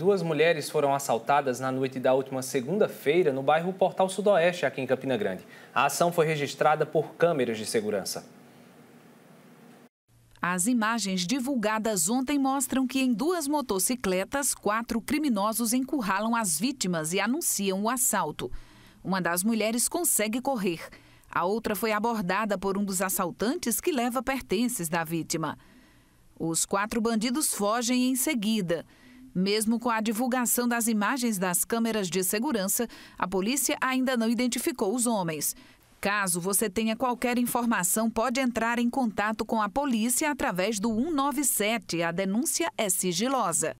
Duas mulheres foram assaltadas na noite da última segunda-feira no bairro Portal Sudoeste, aqui em Campina Grande. A ação foi registrada por câmeras de segurança. As imagens divulgadas ontem mostram que em duas motocicletas, quatro criminosos encurralam as vítimas e anunciam o assalto. Uma das mulheres consegue correr. A outra foi abordada por um dos assaltantes que leva pertences da vítima. Os quatro bandidos fogem em seguida. Mesmo com a divulgação das imagens das câmeras de segurança, a polícia ainda não identificou os homens. Caso você tenha qualquer informação, pode entrar em contato com a polícia através do 197. A denúncia é sigilosa.